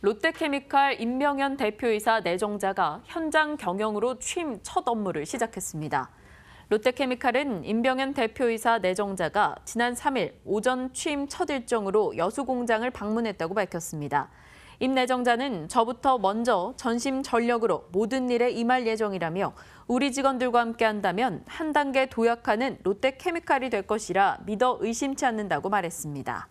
롯데케미칼 임명현 대표이사 내정자가 현장 경영으로 취임 첫 업무를 시작했습니다. 롯데케미칼은 임병현 대표이사 내정자가 지난 3일 오전 취임 첫 일정으로 여수 공장을 방문했다고 밝혔습니다. 임 내정자는 저부터 먼저 전심 전력으로 모든 일에 임할 예정이라며 우리 직원들과 함께한다면 한 단계 도약하는 롯데케미칼이 될 것이라 믿어 의심치 않는다고 말했습니다.